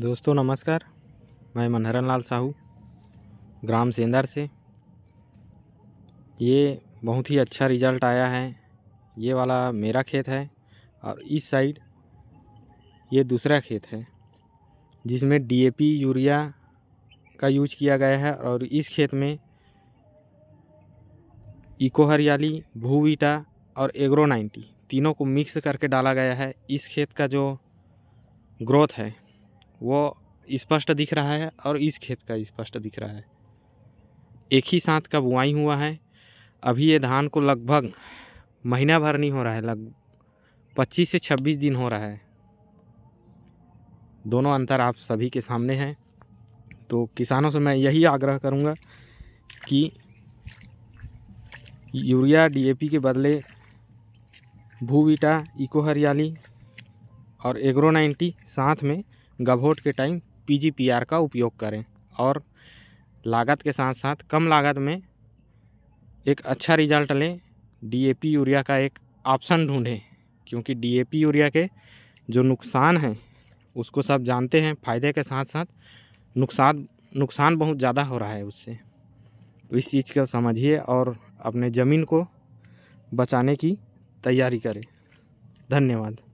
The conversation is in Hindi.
दोस्तों नमस्कार मैं मनहरन लाल साहू ग्राम सेंदर से ये बहुत ही अच्छा रिजल्ट आया है ये वाला मेरा खेत है और इस साइड ये दूसरा खेत है जिसमें डीएपी यूरिया का यूज किया गया है और इस खेत में इको हरियाली भूवीटा और एग्रो नाइन्टी तीनों को मिक्स करके डाला गया है इस खेत का जो ग्रोथ है वो स्पष्ट दिख रहा है और इस खेत का स्पष्ट दिख रहा है एक ही साथ का बुआई हुआ है अभी ये धान को लगभग महीना भर नहीं हो रहा है लग पच्चीस से छब्बीस दिन हो रहा है दोनों अंतर आप सभी के सामने हैं तो किसानों से मैं यही आग्रह करूंगा कि यूरिया डीएपी के बदले भूविटा इको हरियाली और एग्रो नाइन्टी साथ में गभोट के टाइम पीजीपीआर का उपयोग करें और लागत के साथ साथ कम लागत में एक अच्छा रिजल्ट लें डीएपी यूरिया का एक ऑप्शन ढूंढें क्योंकि डीएपी यूरिया के जो नुकसान हैं उसको सब जानते हैं फ़ायदे के साथ साथ नुकसान नुकसान बहुत ज़्यादा हो रहा है उससे तो इस चीज़ को समझिए और अपने ज़मीन को बचाने की तैयारी करें धन्यवाद